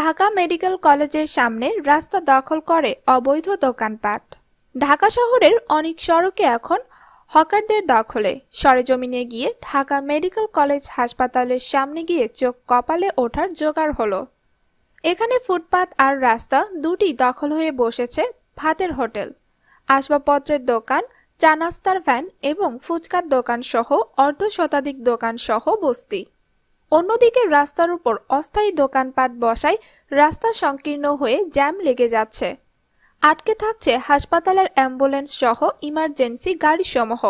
Dhaka medical কলেজের সামনে রাস্তা দখল করে অবৈধ দোকানপাট ঢাকা শহরের অনেক সড়কে এখন হকারদের দখলে সরেজমিনে গিয়ে ঢাকা মেডিকেল কলেজ হাসপাতালের সামনে গিয়ে চোখ কপালে ওঠার জোগাড় হলো এখানে ফুটপাত আর রাস্তা দুটি দখল হয়ে বসেছে ভাতের হোটেল আসবাবপত্রের দোকান চানাস্তার ভ্যান এবং ফুচকার দোকান সহ অর্ধ শতাধিক দোকান সহ বস্তি অন্যদিকে রাস্তার উপর অস্থায়ী দোকানপাট বসায় রাস্তা সংকীর্ণ হয়ে জ্যাম লেগে যাচ্ছে আটকে থাকছে হাসপাতালের অ্যাম্বুলেন্স সহ ইমার্জেন্সি গাড়িসমূহ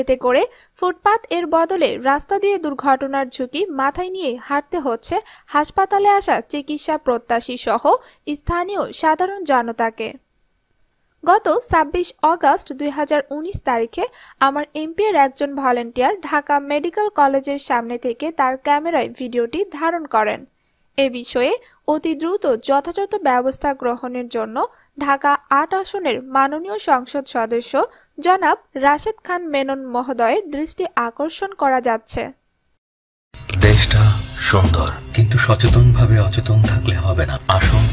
এতে করে ফুটপাত এর বদলে রাস্তা দিয়ে দুর্ঘটনার ঝুঁকি মাথায় নিয়ে হাঁটতে হচ্ছে হাসপাতালে আসা চিকিৎসা প্রত্যাশী সহ স্থানীয় সাধারণ জনতাকে গত ছাব্বিশ অগস্ট দুই তারিখে আমার এমপির একজন ভলেন্টিয়ার ঢাকা মেডিকেল কলেজের সামনে থেকে তার ক্যামেরায় ভিডিওটি ধারণ করেন এ বিষয়ে অতি দ্রুত যথাযথ ব্যবস্থা গ্রহণের জন্য ঢাকা আট আসনের মাননীয় সংসদ সদস্য জনাব রাশেদ খান মেনন মহোদয়ের দৃষ্টি আকর্ষণ করা যাচ্ছে দেশটা সুন্দর কিন্তু সচেতনভাবে অচেতন থাকলে হবে না আসুন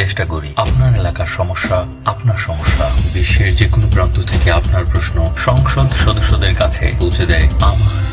চেষ্টা করি আপনার এলাকার সমস্যা আপনার সমস্যা বিশ্বের যে কোনো প্রান্ত থেকে আপনার প্রশ্ন সংসদ সদস্যদের কাছে পৌঁছে দেয় আমার